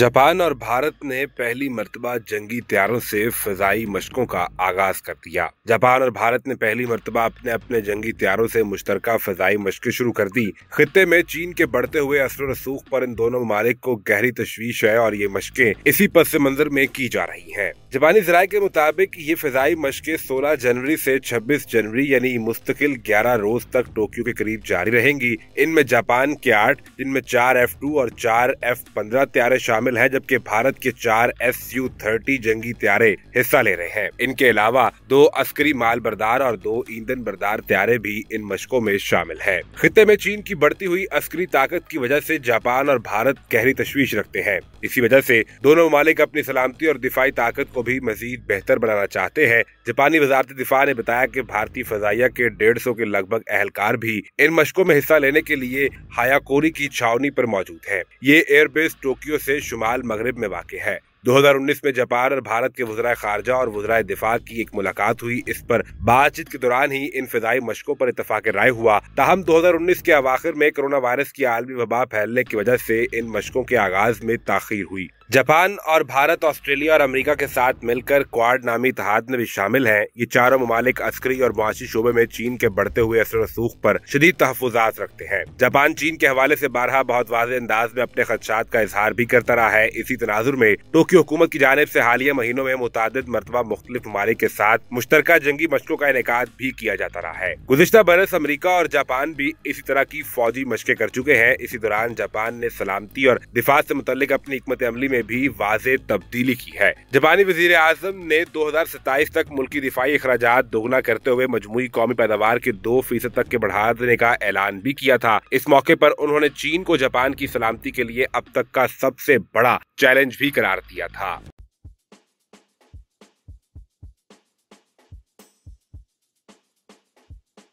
Japan और भारत ने पहली मरतबा जंगी त्यारों से फजाई मशकों का आगाज कर दिया जापान और भारत ने पहली मरतबा अपने अपने जंगी त्यारों से मुश्तर फजाई मशकें शुरू कर दी खत्े में चीन के बढ़ते हुए असर रसूख पर इन दोनों ममालिक को गहरी तशवीश है और ये मशकें इसी पस मंजर में की जा रही है जापानी जराये के मुताबिक ये फजाई मशकें सोलह जनवरी ऐसी छब्बीस जनवरी यानी मुस्तकिल ग्यारह रोज तक टोक्यो के करीब जारी रहेंगी इनमें जापान के आठ जिनमें चार एफ टू और चार एफ पंद्रह त्यारे शामिल शामिल है जबकि भारत के चार एस यू थर्टी जंगी त्यारे हिस्सा ले रहे हैं इनके अलावा दो अस्करी माल बरदार और दो ईंधन बरदार त्यारे भी इन मशकों में शामिल है खिते में चीन की बढ़ती हुई अस्करी ताकत की वजह ऐसी जापान और भारत गहरी तश्वीश रखते हैं इसी वजह ऐसी दोनों ममालिक अपनी सलामती और दिफाई ताकत को भी मजीद बेहतर बनाना चाहते हैं जापानी वजारत दिफा ने बताया की भारतीय फजाइया के डेढ़ सौ के लगभग एहलकार भी इन मशकों में हिस्सा लेने के लिए हायाकोरी की छावनी पर मौजूद है ये एयरबेस टोक्यो ऐसी शुमाल मगरब में वाक़ है 2019 में जापान और भारत के वजरा खारजा और वजरा दिफा की एक मुलाकात हुई इस पर बातचीत के दौरान ही इन फजाई मशकों पर इतफाक राय हुआ ताहम 2019 के अवाखिर में कोरोना वायरस की आलमी वबा फैलने की वजह से इन मशकों के आगाज में ताखिर हुई जापान और भारत ऑस्ट्रेलिया और अमेरिका के साथ मिलकर क्वाड नामी इतिहाद में भी शामिल हैं ये चारों ममालिक अस्करी और मुआशी शोबे में चीन के बढ़ते हुए असर रसूख पर शदीद तहफात रखते हैं जापान चीन के हवाले से बारहा बहुत वाज अंदाज में अपने खदशात का इजहार भी करता रहा है इसी तनाजुर में टोक्यो हुकूमत की जानब ऐसी हालिया महीनों में मुतद मरतबा मुख्तलिफ ममालिक के साथ मुश्तर जंगी मशकों का इनका भी किया जाता रहा है गुजशत बरस अमरीका और जापान भी इसी तरह की फौजी मशकें कर चुके हैं इसी दौरान जापान ने सलामती और दिफात ऐसी मुतल अपनी हमत अमली में भी वाज तब्दीली की है जापानी वजीर आजम ने दो तक मुल्की दिफाई अखराज दोगुना करते हुए मजमू कौमी पैदावार के दो फीसद तक के बढ़ा देने का ऐलान भी किया था इस मौके पर उन्होंने चीन को जापान की सलामती के लिए अब तक का सबसे बड़ा चैलेंज भी करार दिया था